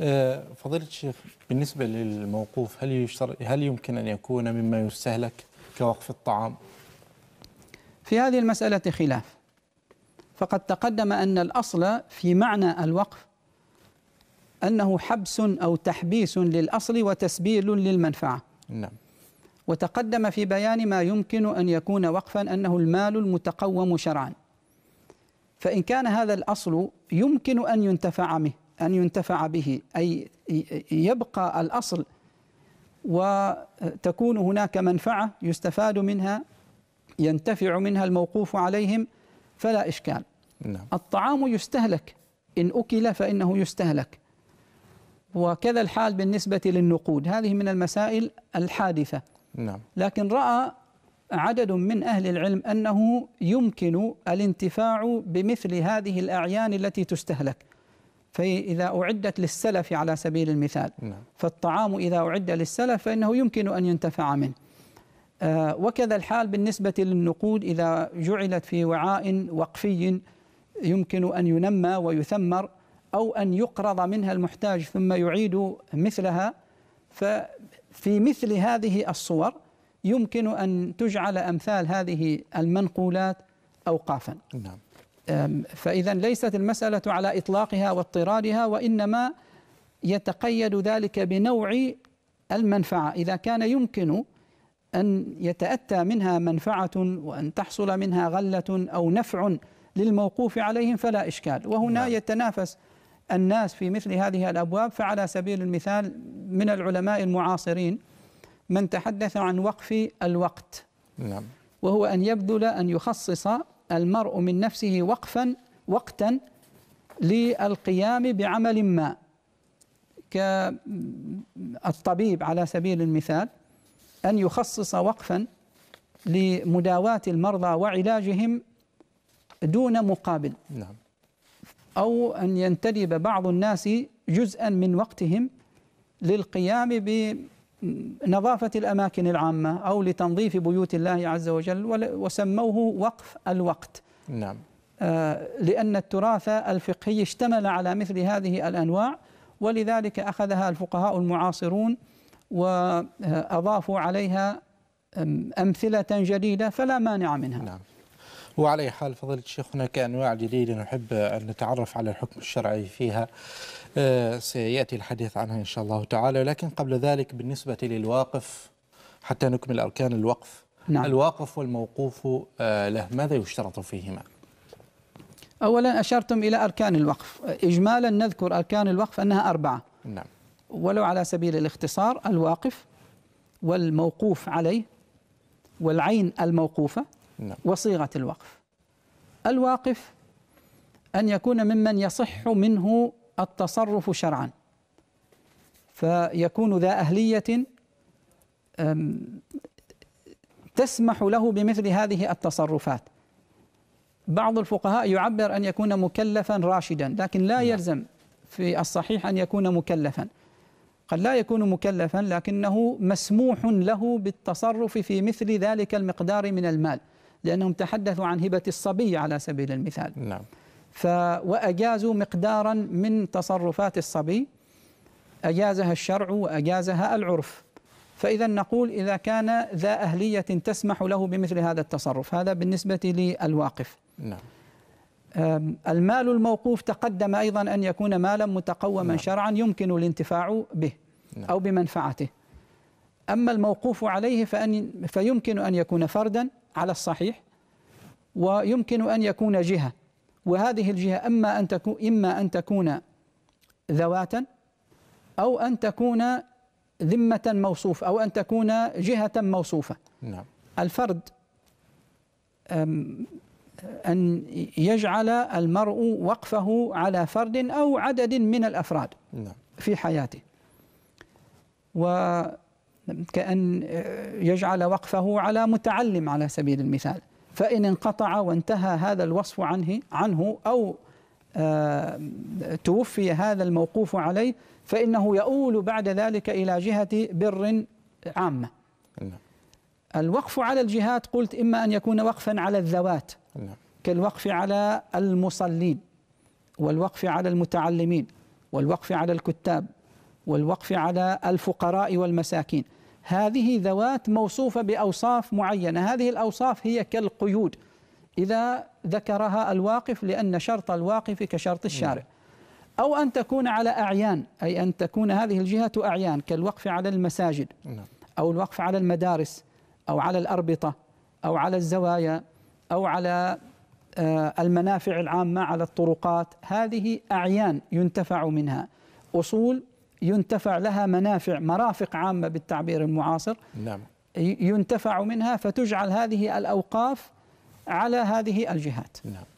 آه، فضيلة الشيخ بالنسبة للموقوف هل يشتر هل يمكن أن يكون مما يستهلك كوقف الطعام؟ في هذه المسألة خلاف فقد تقدم أن الأصل في معنى الوقف أنه حبس أو تحبيس للأصل وتسبيل للمنفعة نعم وتقدم في بيان ما يمكن أن يكون وقفا أنه المال المتقوم شرعا فإن كان هذا الأصل يمكن أن ينتفع به أن ينتفع به أي يبقى الأصل وتكون هناك منفعة يستفاد منها ينتفع منها الموقوف عليهم فلا إشكال نعم. الطعام يستهلك إن أكل فإنه يستهلك وكذا الحال بالنسبة للنقود هذه من المسائل الحادثة نعم. لكن رأى عدد من أهل العلم أنه يمكن الانتفاع بمثل هذه الأعيان التي تستهلك فإذا أعدت للسلف على سبيل المثال نعم. فالطعام إذا أعد للسلف فإنه يمكن أن ينتفع منه آه، وكذا الحال بالنسبة للنقود إذا جعلت في وعاء وقفي يمكن أن ينمى ويثمر أو أن يقرض منها المحتاج ثم يعيد مثلها ففي مثل هذه الصور يمكن أن تجعل أمثال هذه المنقولات أوقافا نعم فإذا ليست المسألة على إطلاقها واضطرارها وإنما يتقيد ذلك بنوع المنفعة إذا كان يمكن أن يتأتى منها منفعة وأن تحصل منها غلة أو نفع للموقوف عليهم فلا إشكال وهنا نعم. يتنافس الناس في مثل هذه الأبواب فعلى سبيل المثال من العلماء المعاصرين من تحدث عن وقف الوقت نعم. وهو أن يبذل أن يخصص المرء من نفسه وقفا وقتا للقيام بعمل ما كالطبيب على سبيل المثال أن يخصص وقفا لمداواة المرضى وعلاجهم دون مقابل نعم. أو أن ينتدب بعض الناس جزءا من وقتهم للقيام نظافة الأماكن العامة أو لتنظيف بيوت الله عز وجل وسموه وقف الوقت نعم آه، لأن التراث الفقهي اشتمل على مثل هذه الأنواع ولذلك أخذها الفقهاء المعاصرون وأضافوا عليها أمثلة جديدة فلا مانع منها نعم وعلى حال فضيلة الشيخ هناك أنواع جديدة نحب أن نتعرف على الحكم الشرعي فيها آه، سيأتي الحديث عنها إن شاء الله تعالى لكن قبل ذلك بالنسبة للواقف حتى نكمل أركان الوقف نعم. الواقف والموقوف آه، له ماذا يشترط فيهما؟ أولا أشرتم إلى أركان الوقف إجمالا نذكر أركان الوقف أنها أربعة نعم. ولو على سبيل الاختصار الواقف والموقوف عليه والعين الموقوفة نعم. وصيغة الوقف الواقف أن يكون ممن يصح منه التصرف شرعا فيكون ذا أهلية تسمح له بمثل هذه التصرفات بعض الفقهاء يعبر أن يكون مكلفا راشدا لكن لا نعم. يلزم في الصحيح أن يكون مكلفا قد لا يكون مكلفا لكنه مسموح له بالتصرف في مثل ذلك المقدار من المال لأنهم تحدثوا عن هبة الصبي على سبيل المثال نعم ف وأجازوا مقدارا من تصرفات الصبي أجازها الشرع وأجازها العرف فإذا نقول إذا كان ذا أهلية تسمح له بمثل هذا التصرف هذا بالنسبة للواقف نعم المال الموقوف تقدم أيضا أن يكون مالا متقوما نعم. شرعا يمكن الانتفاع به نعم. أو بمنفعته أما الموقوف عليه فأن فيمكن أن يكون فردا على الصحيح ويمكن أن يكون جهة وهذه الجهة أما أن تكون إما أن تكون ذواتا أو أن تكون ذمة موصوفة أو أن تكون جهة موصوفة نعم. الفرد أن يجعل المرء وقفه على فرد أو عدد من الأفراد نعم. في حياته و كأن يجعل وقفه على متعلم على سبيل المثال فإن انقطع وانتهى هذا الوصف عنه عنه أو آه، توفي هذا الموقوف عليه فإنه يؤول بعد ذلك إلى جهة بر عامة نعم. الوقف على الجهات قلت إما أن يكون وقفا على الذوات نعم. كالوقف على المصلين والوقف على المتعلمين والوقف على الكتاب والوقف على الفقراء والمساكين هذه ذوات موصوفة بأوصاف معينة هذه الأوصاف هي كالقيود إذا ذكرها الواقف لأن شرط الواقف كشرط الشارع نعم. أو أن تكون على أعيان أي أن تكون هذه الجهة أعيان كالوقف على المساجد نعم. أو الوقف على المدارس أو على الأربطة أو على الزوايا أو على آه، المنافع العامة على الطرقات هذه أعيان ينتفع منها أصول ينتفع لها منافع مرافق عامة بالتعبير المعاصر نعم ينتفع منها فتجعل هذه الأوقاف على هذه الجهات نعم